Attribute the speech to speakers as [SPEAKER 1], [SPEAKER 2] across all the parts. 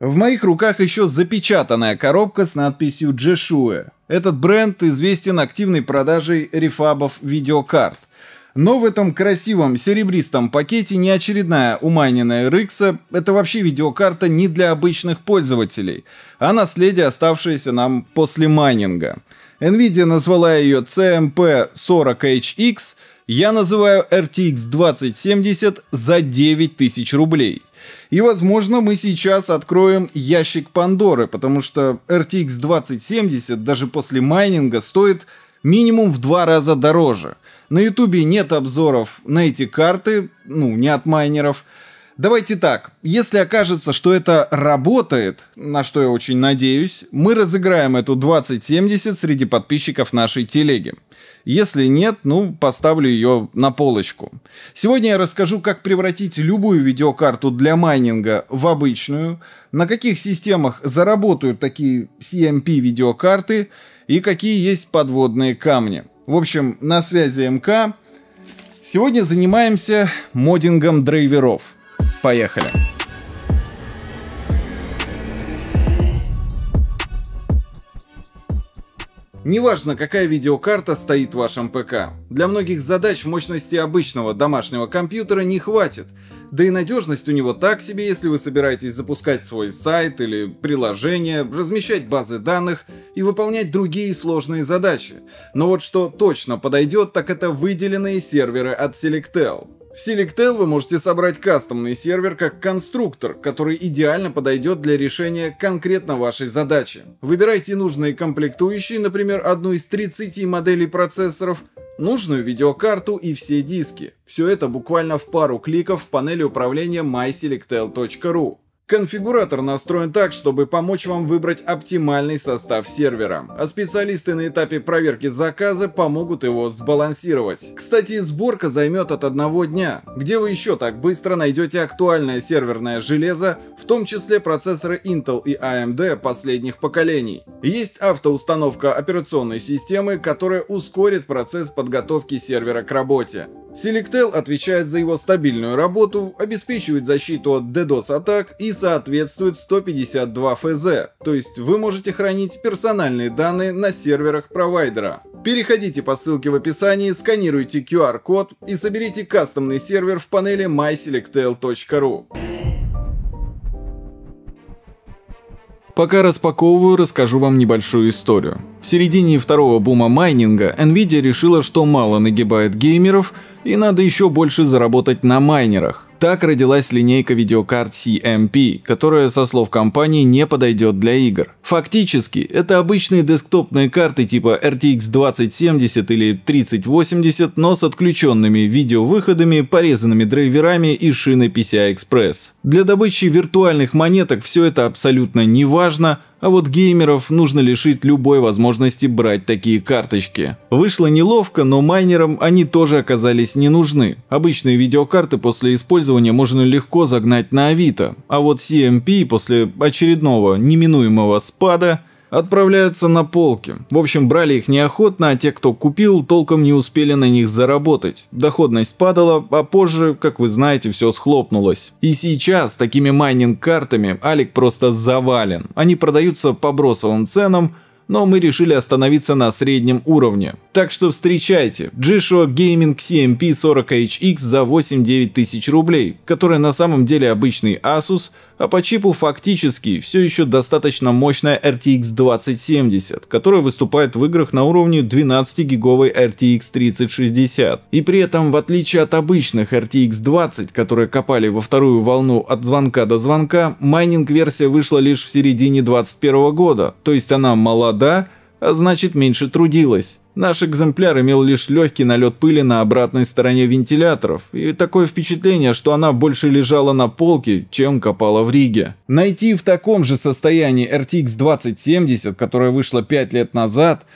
[SPEAKER 1] В моих руках еще запечатанная коробка с надписью «Джешуэ». Этот бренд известен активной продажей рефабов видеокарт. Но в этом красивом серебристом пакете не очередная умайненная Рыкса, это вообще видеокарта не для обычных пользователей, а наследие, оставшееся нам после майнинга. Nvidia назвала ее CMP40HX, я называю RTX 2070 за 9000 рублей. И, возможно, мы сейчас откроем ящик Пандоры, потому что RTX 2070 даже после майнинга стоит минимум в два раза дороже. На ютубе нет обзоров на эти карты, ну, не от майнеров, Давайте так, если окажется, что это работает, на что я очень надеюсь, мы разыграем эту 2070 среди подписчиков нашей телеги. Если нет, ну, поставлю ее на полочку. Сегодня я расскажу, как превратить любую видеокарту для майнинга в обычную, на каких системах заработают такие CMP-видеокарты эм и какие есть подводные камни. В общем, на связи МК. Сегодня занимаемся модингом драйверов – Поехали! Неважно, какая видеокарта стоит в вашем ПК. Для многих задач мощности обычного домашнего компьютера не хватит. Да и надежность у него так себе, если вы собираетесь запускать свой сайт или приложение, размещать базы данных и выполнять другие сложные задачи. Но вот что точно подойдет, так это выделенные серверы от Selectel. В Selectel вы можете собрать кастомный сервер как конструктор, который идеально подойдет для решения конкретно вашей задачи. Выбирайте нужные комплектующие, например, одну из 30 моделей процессоров, нужную видеокарту и все диски. Все это буквально в пару кликов в панели управления myselectel.ru. Конфигуратор настроен так, чтобы помочь вам выбрать оптимальный состав сервера, а специалисты на этапе проверки заказа помогут его сбалансировать. Кстати, сборка займет от одного дня. Где вы еще так быстро найдете актуальное серверное железо, в том числе процессоры Intel и AMD последних поколений? Есть автоустановка операционной системы, которая ускорит процесс подготовки сервера к работе. Selectel отвечает за его стабильную работу, обеспечивает защиту от DDoS-атак и соответствует 152 ФЗ, то есть вы можете хранить персональные данные на серверах провайдера. Переходите по ссылке в описании, сканируйте QR-код и соберите кастомный сервер в панели myselectel.ru. Пока распаковываю, расскажу вам небольшую историю. В середине второго бума майнинга Nvidia решила, что мало нагибает геймеров и надо еще больше заработать на майнерах. Так родилась линейка видеокарт CMP, которая, со слов компании, не подойдет для игр. Фактически, это обычные десктопные карты типа RTX 2070 или 3080, но с отключенными видеовыходами, порезанными драйверами и шиной PCI Express. Для добычи виртуальных монеток все это абсолютно не важно, а вот геймеров нужно лишить любой возможности брать такие карточки. Вышло неловко, но майнерам они тоже оказались не нужны. Обычные видеокарты после использования можно легко загнать на Авито, а вот CMP после очередного неминуемого спада – отправляются на полки. В общем, брали их неохотно, а те, кто купил, толком не успели на них заработать. Доходность падала, а позже, как вы знаете, все схлопнулось. И сейчас такими майнинг-картами Алик просто завален. Они продаются по бросовым ценам, но мы решили остановиться на среднем уровне. Так что встречайте, G-Shock Gaming CMP 40HX за 8-9 тысяч рублей, которая на самом деле обычный Asus – а по чипу фактически все еще достаточно мощная RTX 2070, которая выступает в играх на уровне 12-гиговой RTX 3060. И при этом, в отличие от обычных RTX 20, которые копали во вторую волну от звонка до звонка, майнинг-версия вышла лишь в середине 2021 года, то есть она молода, а значит меньше трудилась. Наш экземпляр имел лишь легкий налет пыли на обратной стороне вентиляторов, и такое впечатление, что она больше лежала на полке, чем копала в Риге. Найти в таком же состоянии RTX 2070, которая вышла 5 лет назад,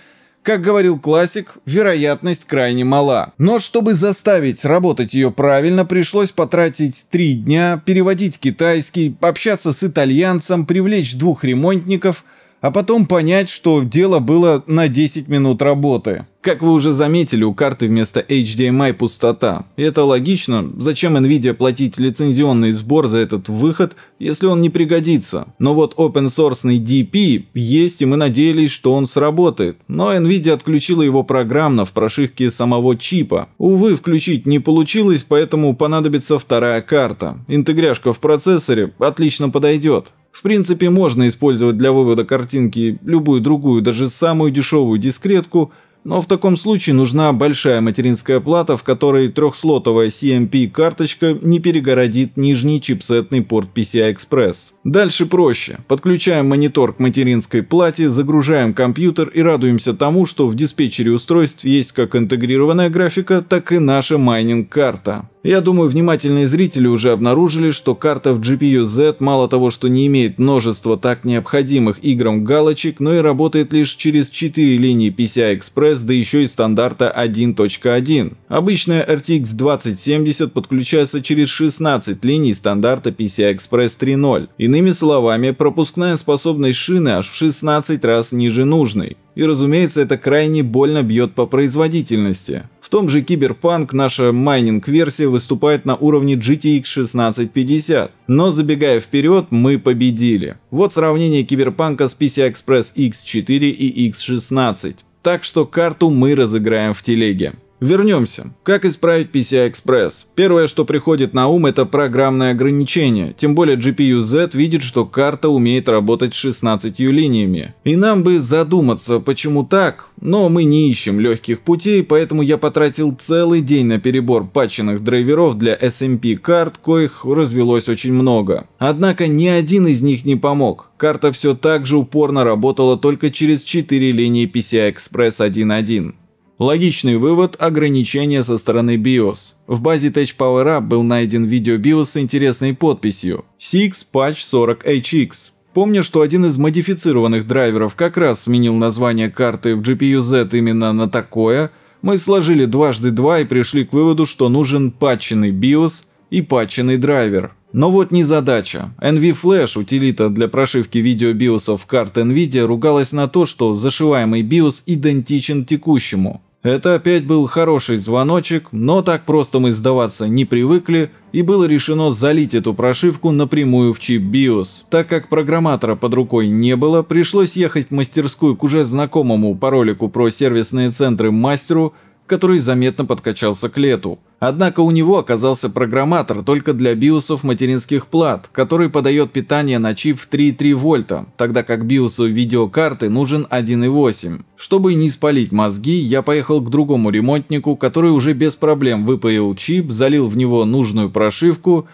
[SPEAKER 1] как говорил классик, вероятность крайне мала. Но чтобы заставить работать ее правильно, пришлось потратить три дня, переводить китайский, общаться с итальянцем, привлечь двух ремонтников – а потом понять, что дело было на 10 минут работы. Как вы уже заметили, у карты вместо HDMI пустота. это логично, зачем Nvidia платить лицензионный сбор за этот выход, если он не пригодится. Но вот open source DP есть, и мы надеялись, что он сработает. Но Nvidia отключила его программно в прошивке самого чипа. Увы, включить не получилось, поэтому понадобится вторая карта. Интегряшка в процессоре отлично подойдет. В принципе, можно использовать для вывода картинки любую другую, даже самую дешевую дискретку, но в таком случае нужна большая материнская плата, в которой трехслотовая CMP-карточка не перегородит нижний чипсетный порт PCI-Express. Дальше проще. Подключаем монитор к материнской плате, загружаем компьютер и радуемся тому, что в диспетчере устройств есть как интегрированная графика, так и наша майнинг-карта. Я думаю, внимательные зрители уже обнаружили, что карта в GPU-Z мало того, что не имеет множества так необходимых играм галочек, но и работает лишь через 4 линии PCI-Express, да еще и стандарта 1.1. Обычная RTX 2070 подключается через 16 линий стандарта PCI-Express 3.0. Иными словами, пропускная способность шины аж в 16 раз ниже нужной. И, разумеется, это крайне больно бьет по производительности. В том же Киберпанк наша майнинг-версия выступает на уровне GTX 1650. Но забегая вперед, мы победили. Вот сравнение Киберпанка с PCI Express X4 и X16. Так что карту мы разыграем в телеге. Вернемся. Как исправить PCI-Express? Первое, что приходит на ум, это программное ограничение. Тем более GPU-Z видит, что карта умеет работать с 16 линиями. И нам бы задуматься, почему так? Но мы не ищем легких путей, поэтому я потратил целый день на перебор патченных драйверов для SMP карт, коих развелось очень много. Однако ни один из них не помог. Карта все так же упорно работала только через 4 линии PCI-Express 1.1. Логичный вывод – ограничение со стороны BIOS. В базе Tech Power Up был найден видео BIOS с интересной подписью Six Patch 40HX. Помню, что один из модифицированных драйверов как раз сменил название карты в GPU-Z именно на такое, мы сложили дважды два и пришли к выводу, что нужен патченный BIOS и патченный драйвер. Но вот не задача. Flash утилита для прошивки видео видеобиосов карт NVIDIA, ругалась на то, что зашиваемый BIOS идентичен текущему. Это опять был хороший звоночек, но так просто мы сдаваться не привыкли, и было решено залить эту прошивку напрямую в чип BIOS. Так как программатора под рукой не было, пришлось ехать в мастерскую к уже знакомому по ролику про сервисные центры мастеру который заметно подкачался к лету. Однако у него оказался программатор только для биосов материнских плат, который подает питание на чип в 3,3 вольта, тогда как биосу видеокарты нужен 1,8. Чтобы не спалить мозги, я поехал к другому ремонтнику, который уже без проблем выпаял чип, залил в него нужную прошивку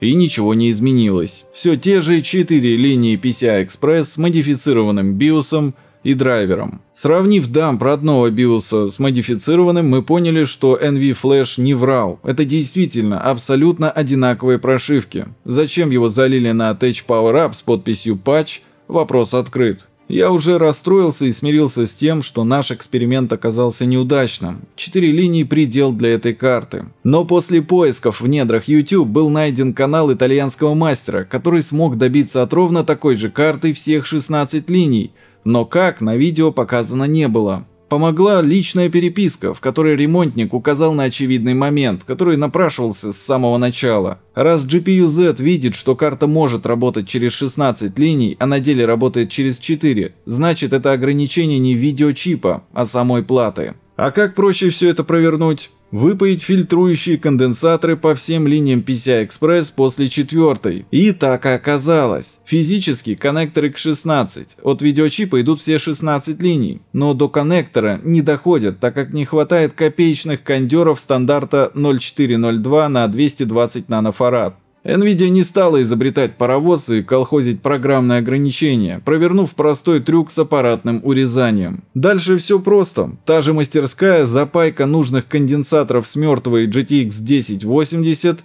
[SPEAKER 1] и ничего не изменилось. Все те же 4 линии PCI-Express с модифицированным биосом – и драйвером. Сравнив дамп родного биоса с модифицированным, мы поняли, что NV Flash не врал. Это действительно абсолютно одинаковые прошивки. Зачем его залили на Tech Power Up с подписью «Патч» – вопрос открыт. Я уже расстроился и смирился с тем, что наш эксперимент оказался неудачным. Четыре линии – предел для этой карты. Но после поисков в недрах YouTube был найден канал итальянского мастера, который смог добиться от ровно такой же карты всех 16 линий – но как, на видео показано не было. Помогла личная переписка, в которой ремонтник указал на очевидный момент, который напрашивался с самого начала. Раз GPU-Z видит, что карта может работать через 16 линий, а на деле работает через 4, значит это ограничение не видеочипа, а самой платы. А как проще все это провернуть? Выпаить фильтрующие конденсаторы по всем линиям PCI-Express после четвертой. И так и оказалось. Физически коннекторы к 16. От видеочипа идут все 16 линий. Но до коннектора не доходят, так как не хватает копеечных кондеров стандарта 0402 на 220 нанофарад. Nvidia не стала изобретать паровоз и колхозить программное ограничение, провернув простой трюк с аппаратным урезанием. Дальше все просто. Та же мастерская, запайка нужных конденсаторов с мертвой GTX 1080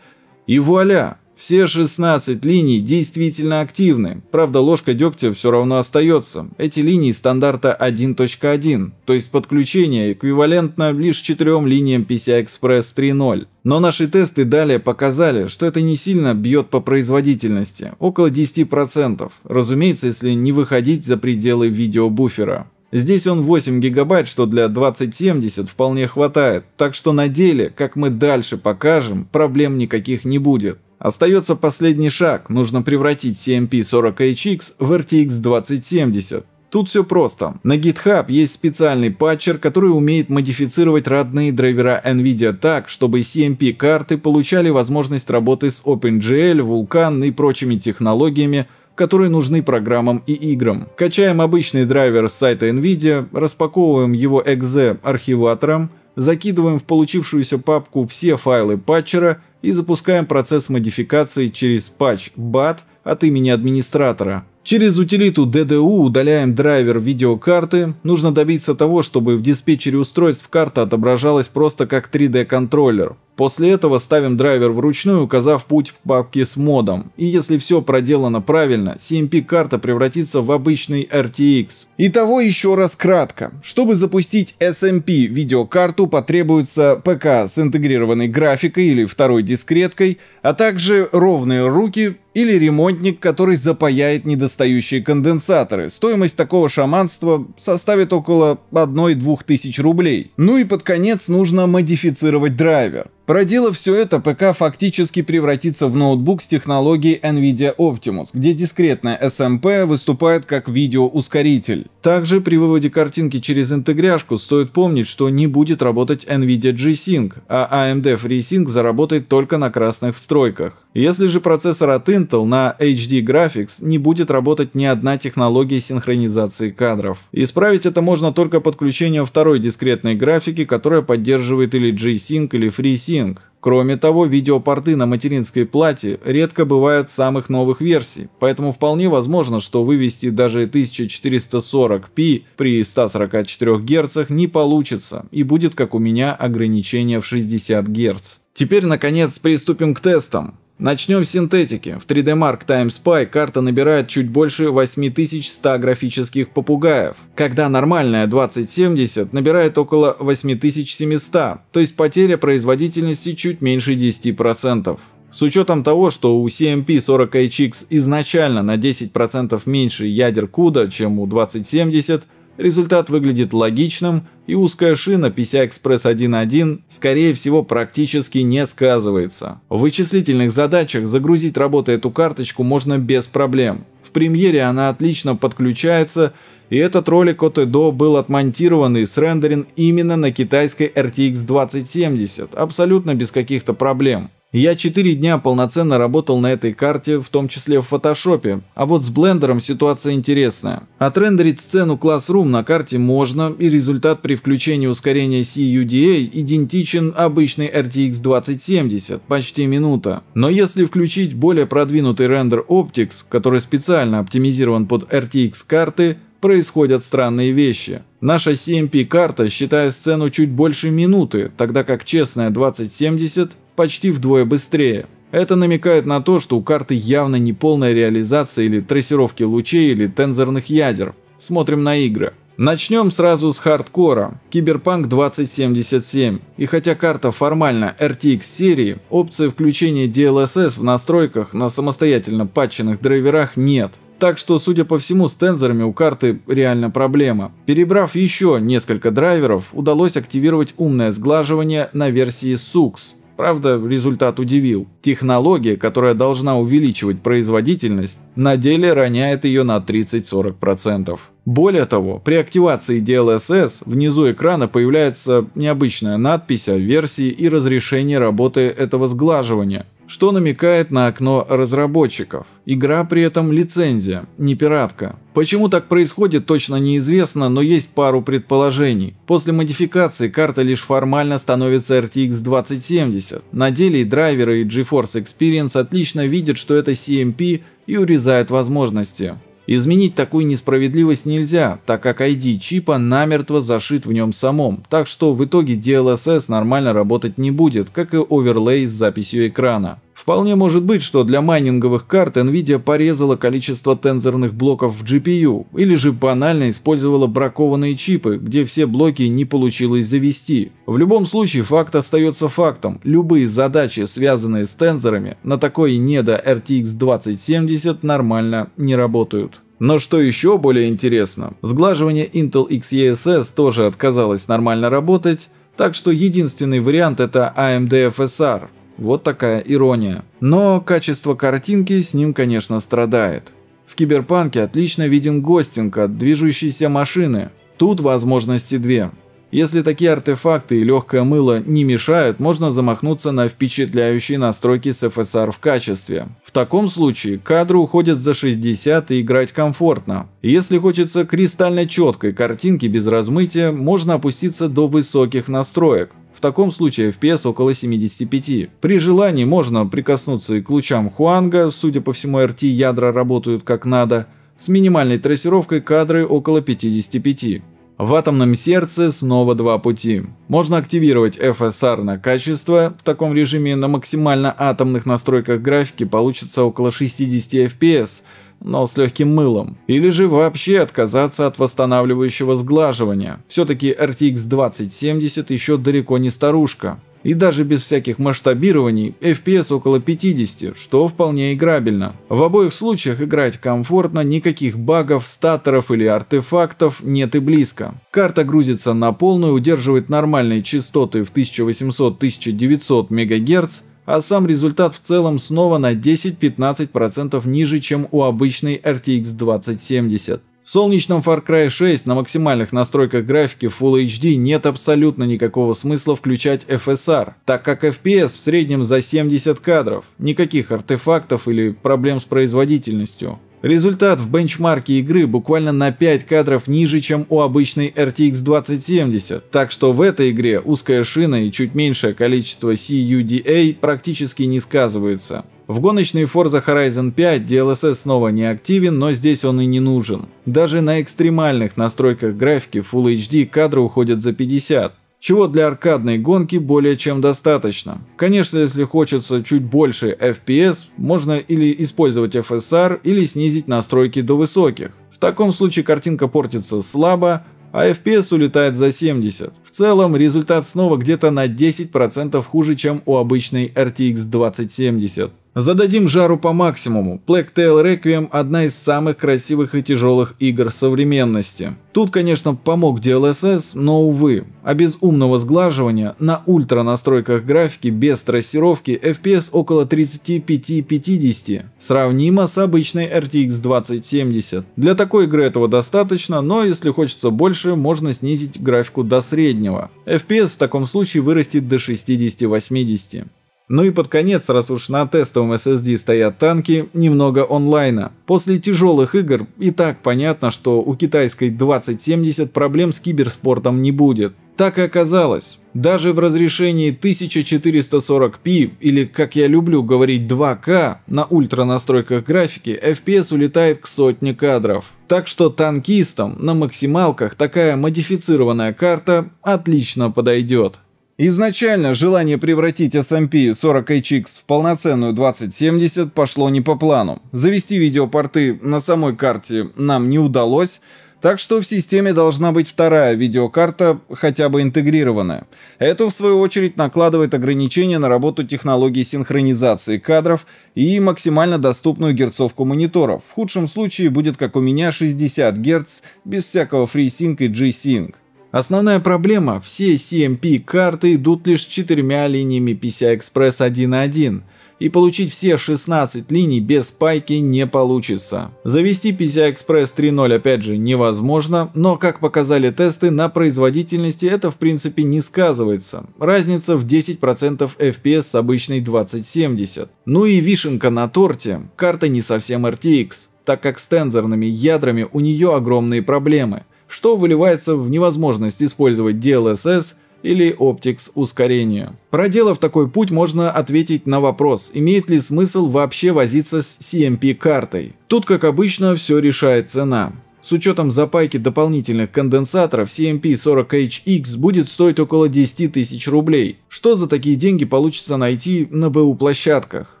[SPEAKER 1] и вуаля! Все 16 линий действительно активны. Правда, ложка дегтя все равно остается. Эти линии стандарта 1.1, то есть подключение эквивалентно лишь 4 линиям PCI-Express 3.0. Но наши тесты далее показали, что это не сильно бьет по производительности, около 10%, разумеется, если не выходить за пределы видеобуфера. Здесь он 8 гигабайт, что для 2070 вполне хватает, так что на деле, как мы дальше покажем, проблем никаких не будет. Остается последний шаг, нужно превратить CMP40HX в RTX 2070. Тут все просто. На GitHub есть специальный патчер, который умеет модифицировать родные драйвера NVIDIA так, чтобы CMP-карты получали возможность работы с OpenGL, Vulkan и прочими технологиями, которые нужны программам и играм. Качаем обычный драйвер с сайта NVIDIA, распаковываем его .exe архиватором, закидываем в получившуюся папку все файлы патчера и запускаем процесс модификации через патч BAT от имени администратора – Через утилиту DDU удаляем драйвер видеокарты. Нужно добиться того, чтобы в диспетчере устройств карта отображалась просто как 3D-контроллер. После этого ставим драйвер вручную, указав путь в папке с модом. И если все проделано правильно, CMP-карта эм превратится в обычный RTX. Итого еще раз кратко. Чтобы запустить SMP эм видеокарту потребуется ПК с интегрированной графикой или второй дискреткой, а также ровные руки, или ремонтник, который запаяет недостающие конденсаторы. Стоимость такого шаманства составит около 1-2 тысяч рублей. Ну и под конец нужно модифицировать драйвер. Проделав все это, ПК фактически превратится в ноутбук с технологией NVIDIA Optimus, где дискретная SMP выступает как видеоускоритель. Также при выводе картинки через интегряшку стоит помнить, что не будет работать NVIDIA G-Sync, а AMD FreeSync заработает только на красных встройках. Если же процессор от Intel на HD Graphics не будет работать ни одна технология синхронизации кадров. Исправить это можно только подключением второй дискретной графики, которая поддерживает или G-Sync, или FreeSync, King. Кроме того, видеопорты на материнской плате редко бывают самых новых версий, поэтому вполне возможно, что вывести даже 1440p при 144 Гц не получится и будет, как у меня, ограничение в 60 Гц. Теперь, наконец, приступим к тестам. Начнем с синтетики. В 3D Mark Time Spy карта набирает чуть больше 8100 графических попугаев, когда нормальная 2070 набирает около 8700, то есть потеря производительности чуть меньше 10%. С учетом того, что у CMP40HX эм изначально на 10% меньше ядер CUDA, чем у 2070, результат выглядит логичным, и узкая шина PCI-Express 1.1, скорее всего, практически не сказывается. В вычислительных задачах загрузить работу эту карточку можно без проблем. В премьере она отлично подключается, и этот ролик от и до был отмонтирован и срендерен именно на китайской RTX 2070, абсолютно без каких-то проблем. Я четыре дня полноценно работал на этой карте, в том числе в фотошопе, а вот с блендером ситуация интересная. Отрендерить сцену Classroom на карте можно, и результат при включении ускорения CUDA идентичен обычной RTX 2070, почти минута. Но если включить более продвинутый рендер Optics, который специально оптимизирован под RTX карты, происходят странные вещи. Наша CMP-карта считает сцену чуть больше минуты, тогда как честная 2070 почти вдвое быстрее. Это намекает на то, что у карты явно не полная реализация или трассировки лучей или тензорных ядер. Смотрим на игры. Начнем сразу с хардкора. Киберпанк 2077. И хотя карта формально RTX серии, опции включения DLSS в настройках на самостоятельно патченных драйверах нет. Так что, судя по всему, с тензорами у карты реально проблема. Перебрав еще несколько драйверов, удалось активировать умное сглаживание на версии SUX. Правда, результат удивил. Технология, которая должна увеличивать производительность, на деле роняет ее на 30-40%. Более того, при активации DLSS внизу экрана появляется необычная надпись о версии и разрешении работы этого сглаживания, что намекает на окно разработчиков. Игра при этом лицензия, не пиратка. Почему так происходит, точно неизвестно, но есть пару предположений. После модификации карта лишь формально становится RTX 2070. На деле и драйверы, и GeForce Experience отлично видят, что это CMP и урезают возможности. Изменить такую несправедливость нельзя, так как ID чипа намертво зашит в нем самом, так что в итоге DLSS нормально работать не будет, как и оверлей с записью экрана. Вполне может быть, что для майнинговых карт NVIDIA порезала количество тензорных блоков в GPU, или же банально использовала бракованные чипы, где все блоки не получилось завести. В любом случае факт остается фактом, любые задачи, связанные с тензорами, на такой недо RTX 2070 нормально не работают. Но что еще более интересно, сглаживание Intel XESS тоже отказалось нормально работать, так что единственный вариант это AMD FSR, вот такая ирония. Но качество картинки с ним, конечно, страдает. В Киберпанке отлично виден гостинг от движущейся машины. Тут возможности две. Если такие артефакты и легкое мыло не мешают, можно замахнуться на впечатляющие настройки с FSR в качестве. В таком случае кадры уходят за 60 и играть комфортно. Если хочется кристально четкой картинки без размытия, можно опуститься до высоких настроек. В таком случае FPS около 75. При желании можно прикоснуться и к лучам Хуанга, судя по всему RT-ядра работают как надо, с минимальной трассировкой кадры около 55. В атомном сердце снова два пути. Можно активировать FSR на качество, в таком режиме на максимально атомных настройках графики получится около 60 FPS, но с легким мылом. Или же вообще отказаться от восстанавливающего сглаживания. Все-таки RTX 2070 еще далеко не старушка. И даже без всяких масштабирований FPS около 50, что вполне играбельно. В обоих случаях играть комфортно, никаких багов, статоров или артефактов нет и близко. Карта грузится на полную, удерживает нормальные частоты в 1800-1900 МГц, а сам результат в целом снова на 10-15% ниже, чем у обычной RTX 2070. В солнечном Far Cry 6 на максимальных настройках графики Full HD нет абсолютно никакого смысла включать FSR, так как FPS в среднем за 70 кадров, никаких артефактов или проблем с производительностью. Результат в бенчмарке игры буквально на 5 кадров ниже, чем у обычной RTX 2070, так что в этой игре узкая шина и чуть меньшее количество CUDA практически не сказывается. В гоночной Forza Horizon 5 DLSS снова не активен, но здесь он и не нужен. Даже на экстремальных настройках графики Full HD кадры уходят за 50, чего для аркадной гонки более чем достаточно. Конечно, если хочется чуть больше FPS, можно или использовать FSR, или снизить настройки до высоких. В таком случае картинка портится слабо, а FPS улетает за 70. В целом, результат снова где-то на 10% хуже, чем у обычной RTX 2070. Зададим жару по максимуму. Black Tail Requiem – одна из самых красивых и тяжелых игр современности. Тут, конечно, помог DLSS, но увы. А без умного сглаживания, на ультра настройках графики, без трассировки, FPS около 35-50, сравнимо с обычной RTX 2070. Для такой игры этого достаточно, но если хочется больше, можно снизить графику до среднего. FPS в таком случае вырастет до 60-80. Ну и под конец, раз уж на тестовом SSD стоят танки, немного онлайна. После тяжелых игр и так понятно, что у китайской 2070 проблем с киберспортом не будет. Так и оказалось. Даже в разрешении 1440p или, как я люблю говорить, 2 k на ультра настройках графики FPS улетает к сотне кадров. Так что танкистам на максималках такая модифицированная карта отлично подойдет. Изначально желание превратить SMP 40HX в полноценную 2070 пошло не по плану. Завести видеопорты на самой карте нам не удалось, так что в системе должна быть вторая видеокарта, хотя бы интегрированная. Это, в свою очередь, накладывает ограничения на работу технологии синхронизации кадров и максимально доступную герцовку мониторов. В худшем случае будет, как у меня, 60 Гц, без всякого FreeSync и G-Sync. Основная проблема – все CMP-карты идут лишь четырьмя линиями PCI-Express 1.1, и получить все 16 линий без пайки не получится. Завести PCI-Express 3.0 опять же невозможно, но как показали тесты, на производительности это в принципе не сказывается. Разница в 10% FPS с обычной 2070. Ну и вишенка на торте, карта не совсем RTX, так как с тензорными ядрами у нее огромные проблемы – что выливается в невозможность использовать DLSS или Optics ускорение. Проделав такой путь, можно ответить на вопрос, имеет ли смысл вообще возиться с CMP-картой. Тут, как обычно, все решает цена. С учетом запайки дополнительных конденсаторов CMP40HX будет стоить около 10 тысяч рублей, что за такие деньги получится найти на БУ-площадках.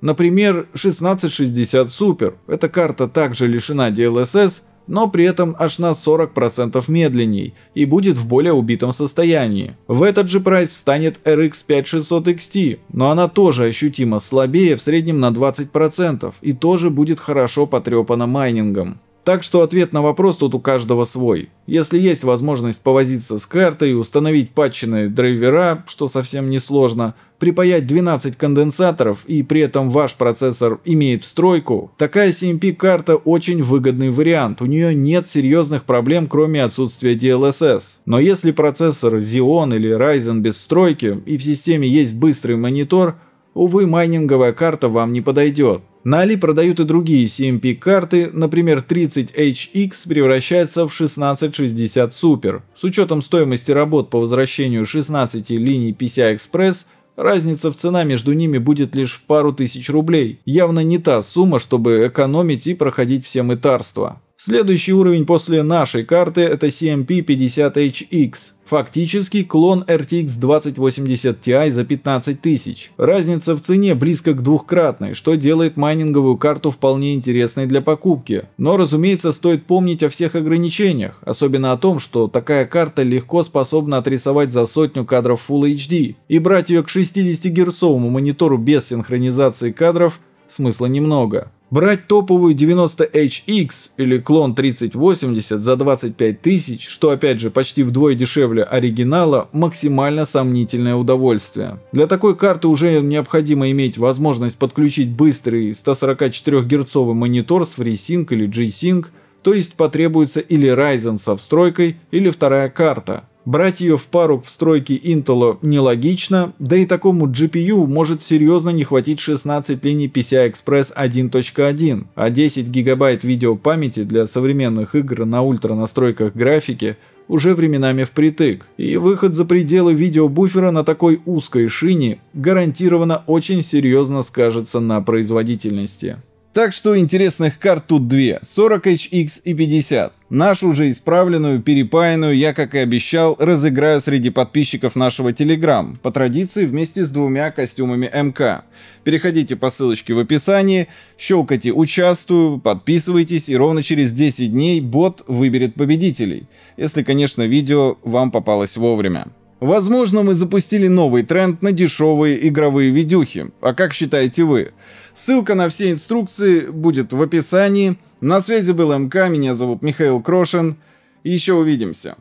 [SPEAKER 1] Например, 1660 Super, эта карта также лишена DLSS, но при этом аж на 40% медленней и будет в более убитом состоянии. В этот же прайс встанет RX 5600 XT, но она тоже ощутимо слабее в среднем на 20% и тоже будет хорошо потрепана майнингом. Так что ответ на вопрос тут у каждого свой. Если есть возможность повозиться с картой, установить патченные драйвера, что совсем не сложно – припаять 12 конденсаторов и при этом ваш процессор имеет встройку, такая CMP-карта очень выгодный вариант, у нее нет серьезных проблем, кроме отсутствия DLSS. Но если процессор Xeon или Ryzen без встройки и в системе есть быстрый монитор, увы, майнинговая карта вам не подойдет. На Али продают и другие CMP-карты, например, 30HX превращается в 1660 Super. С учетом стоимости работ по возвращению 16 линий PCI-Express – Разница в цена между ними будет лишь в пару тысяч рублей. Явно не та сумма, чтобы экономить и проходить все мытарства. Следующий уровень после нашей карты это CMP50HX. Фактически клон RTX 2080 Ti за 15 тысяч. Разница в цене близко к двухкратной, что делает майнинговую карту вполне интересной для покупки. Но разумеется стоит помнить о всех ограничениях, особенно о том, что такая карта легко способна отрисовать за сотню кадров Full HD. И брать ее к 60 герцовому монитору без синхронизации кадров смысла немного. Брать топовую 90HX или клон 3080 за 25 тысяч, что опять же почти вдвое дешевле оригинала, максимально сомнительное удовольствие. Для такой карты уже необходимо иметь возможность подключить быстрый 144-герцовый монитор с FreeSync или G-Sync, то есть потребуется или Ryzen со встройкой, или вторая карта – Брать ее в пару в стройке Intel нелогично, да и такому GPU может серьезно не хватить 16 линий PCI Express 1.1, а 10 гигабайт видеопамяти для современных игр на ультра настройках графики уже временами впритык, и выход за пределы видеобуфера на такой узкой шине гарантированно очень серьезно скажется на производительности. Так что интересных карт тут две — 40HX и 50. Нашу уже исправленную, перепаянную я, как и обещал, разыграю среди подписчиков нашего Телеграм, по традиции вместе с двумя костюмами МК. Переходите по ссылочке в описании, щелкайте «Участвую», подписывайтесь и ровно через 10 дней бот выберет победителей. Если, конечно, видео вам попалось вовремя. Возможно, мы запустили новый тренд на дешевые игровые видюхи. А как считаете вы? Ссылка на все инструкции будет в описании – на связи был МК, меня зовут Михаил Крошин. Еще увидимся.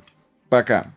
[SPEAKER 1] Пока.